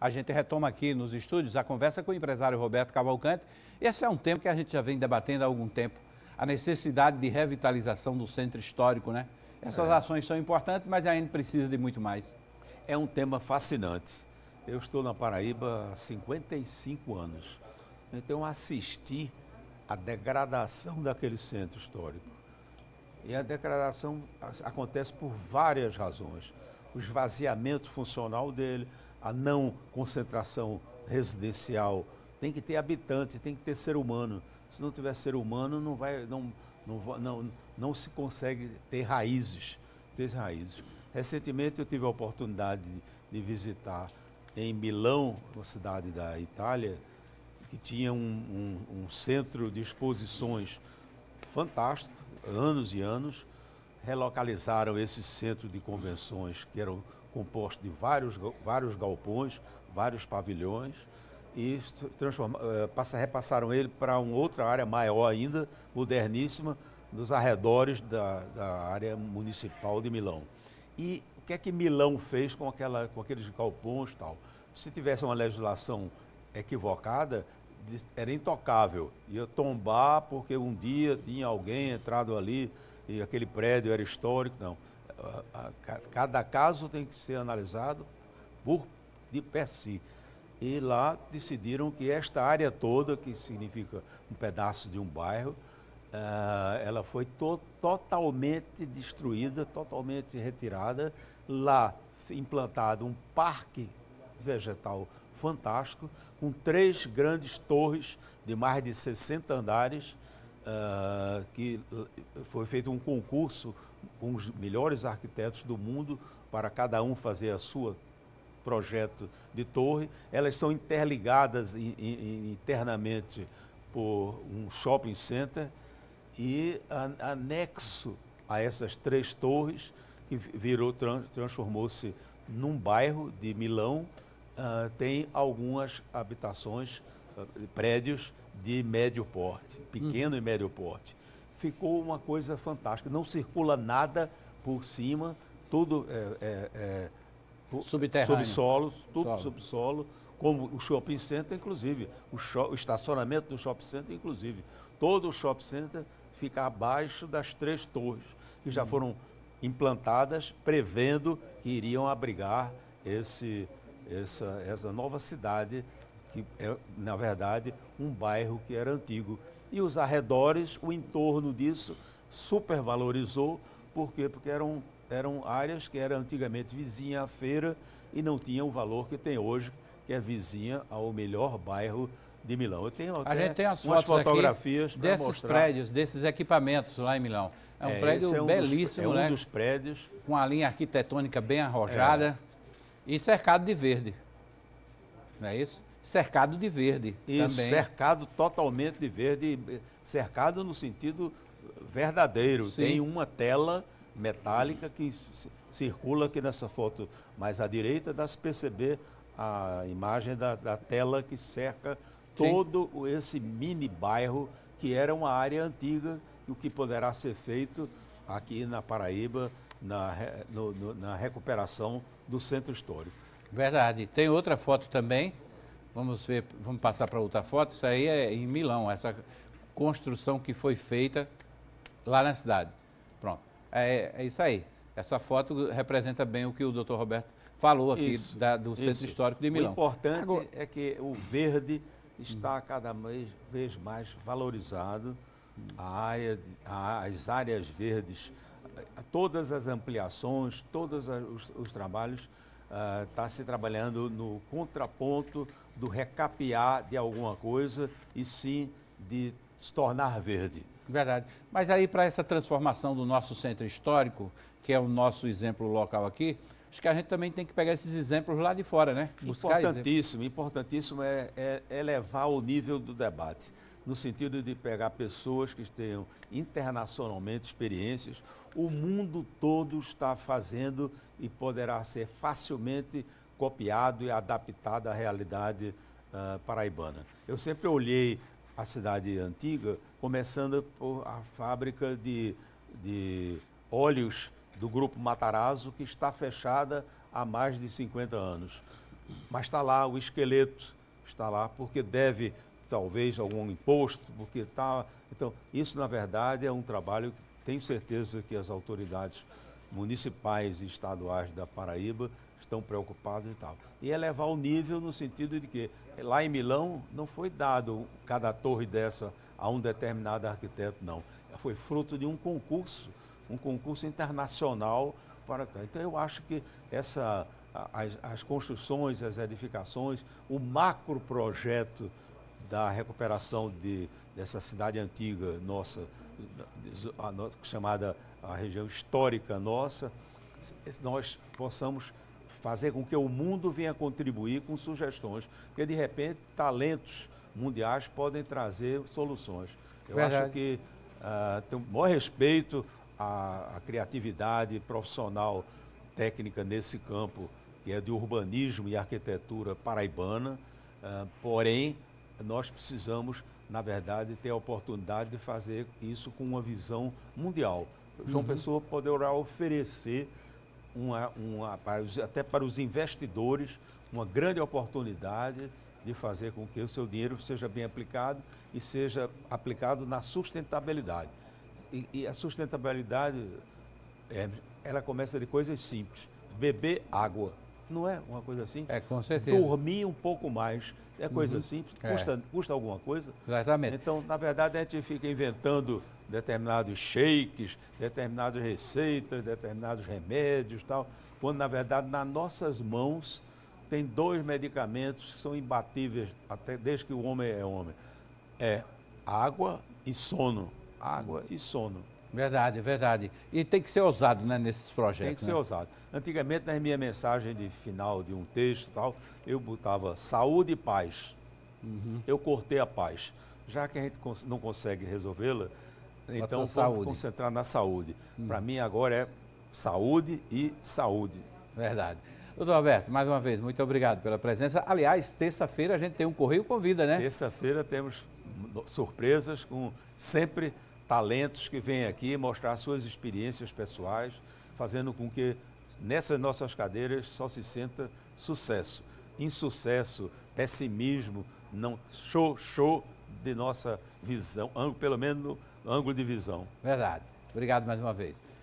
A gente retoma aqui nos estúdios a conversa com o empresário Roberto Cavalcante. Esse é um tema que a gente já vem debatendo há algum tempo. A necessidade de revitalização do centro histórico, né? Essas é. ações são importantes, mas ainda precisa de muito mais. É um tema fascinante. Eu estou na Paraíba há 55 anos. Então assisti a degradação daquele centro histórico. E a degradação acontece por várias razões o esvaziamento funcional dele, a não concentração residencial. Tem que ter habitante, tem que ter ser humano. Se não tiver ser humano, não, vai, não, não, não, não se consegue ter raízes. Ter raízes. Recentemente eu tive a oportunidade de, de visitar em Milão, uma cidade da Itália, que tinha um, um, um centro de exposições fantástico, anos e anos, relocalizaram esse centro de convenções, que eram composto de vários, vários galpões, vários pavilhões, e eh, passa, repassaram ele para uma outra área maior ainda, moderníssima, nos arredores da, da área municipal de Milão. E o que é que Milão fez com, aquela, com aqueles galpões tal? Se tivesse uma legislação equivocada, era intocável. Ia tombar porque um dia tinha alguém entrado ali e aquele prédio era histórico, não. Cada caso tem que ser analisado por de per si. E lá decidiram que esta área toda, que significa um pedaço de um bairro, ah, ela foi to totalmente destruída, totalmente retirada. Lá implantado um parque vegetal fantástico, com três grandes torres de mais de 60 andares, uh, que eh, foi feito um concurso com os melhores arquitetos do mundo para cada um fazer a sua projeto de torre. Elas são interligadas in, in, internamente por um shopping center e a, anexo a essas três torres que virou transformou-se num bairro de Milão uh, tem algumas habitações, uh, prédios de médio porte, pequeno hum. e médio porte. Ficou uma coisa fantástica. Não circula nada por cima, tudo é, é, é subterrâneo, subsolos, tudo Solo. subsolo, como o shopping center, inclusive, o, o estacionamento do shopping center, inclusive, todo o shopping center fica abaixo das três torres que já hum. foram implantadas, prevendo que iriam abrigar esse, essa, essa nova cidade que é, na verdade, um bairro que era antigo. E os arredores, o entorno disso, supervalorizou. Por quê? Porque eram, eram áreas que eram antigamente vizinha à feira e não tinham o valor que tem hoje, que é vizinha ao melhor bairro de Milão. Eu tenho até a gente tem as umas fotografias aqui desses mostrar. prédios, desses equipamentos lá em Milão. É um é, prédio é um belíssimo, dos, é um né? dos prédios. Com a linha arquitetônica bem arrojada é. e cercado de verde. Não é isso? cercado de verde. Isso, também. cercado totalmente de verde, cercado no sentido verdadeiro. Sim. Tem uma tela metálica que circula aqui nessa foto mais à direita, dá se perceber a imagem da, da tela que cerca Sim. todo esse mini bairro que era uma área antiga e o que poderá ser feito aqui na Paraíba na, no, no, na recuperação do centro histórico. Verdade. Tem outra foto também Vamos ver, vamos passar para outra foto. Isso aí é em Milão, essa construção que foi feita lá na cidade. Pronto. É, é isso aí. Essa foto representa bem o que o doutor Roberto falou aqui isso, da, do Centro Histórico de Milão. O importante Agora... é que o verde está hum. cada vez mais valorizado. A área, a, as áreas verdes, todas as ampliações, todos os, os trabalhos está ah, uh, se trabalhando no contraponto do recapear de alguma coisa e sim de se tornar verde. Verdade. Mas aí, para essa transformação do nosso centro histórico, que é o nosso exemplo local aqui, acho que a gente também tem que pegar esses exemplos lá de fora, né? Buscar importantíssimo, exemplos. importantíssimo é, é elevar o nível do debate, no sentido de pegar pessoas que tenham internacionalmente experiências, o mundo todo está fazendo e poderá ser facilmente copiado e adaptado à realidade uh, paraibana. Eu sempre olhei a cidade antiga, começando por a fábrica de, de óleos do grupo Matarazzo, que está fechada há mais de 50 anos. Mas está lá o esqueleto, está lá porque deve talvez algum imposto, porque está. Então, isso na verdade é um trabalho que tenho certeza que as autoridades municipais e estaduais da Paraíba estão preocupados e tal. E elevar o nível no sentido de que lá em Milão não foi dado cada torre dessa a um determinado arquiteto, não. Foi fruto de um concurso, um concurso internacional para. Então eu acho que essa, as, as construções, as edificações, o macro projeto da recuperação de, dessa cidade antiga nossa, a, a, chamada a região histórica nossa, nós possamos fazer com que o mundo venha contribuir com sugestões, porque de repente talentos mundiais podem trazer soluções. Eu Verdade. acho que uh, ah, tenho o maior respeito à, à criatividade profissional técnica nesse campo, que é de urbanismo e arquitetura paraibana, uh, porém nós precisamos, na verdade, ter a oportunidade de fazer isso com uma visão mundial. João uhum. Pessoa poderá oferecer uma, uma, até para os investidores, uma grande oportunidade de fazer com que o seu dinheiro seja bem aplicado e seja aplicado na sustentabilidade. E, e a sustentabilidade, é, ela começa de coisas simples. Beber água, não é uma coisa assim? É, com certeza. Dormir um pouco mais, é coisa uhum. simples, é. custa, é. custa alguma coisa. Exatamente. Então, na verdade, a gente fica inventando determinados shakes, determinadas receitas, determinados remédios tal, quando na verdade nas nossas mãos tem dois medicamentos que são imbatíveis até desde que o homem é homem. É água e sono. Água e sono. Verdade, verdade. E tem que ser ousado né, nesses projetos. Tem que né? ser ousado. Antigamente, na minha mensagem de final de um texto tal, eu botava saúde e paz. Uhum. Eu cortei a paz. Já que a gente não consegue resolvê-la, então vamos concentrar na saúde. Hum. Para mim agora é saúde e saúde. Verdade. Doutor Alberto, mais uma vez, muito obrigado pela presença. Aliás, terça-feira a gente tem um Correio Convida, né? Terça-feira temos surpresas com sempre talentos que vêm aqui mostrar suas experiências pessoais, fazendo com que nessas nossas cadeiras só se sinta sucesso. Insucesso, pessimismo, não show, show, de nossa visão, pelo menos no ângulo de visão. Verdade. Obrigado mais uma vez.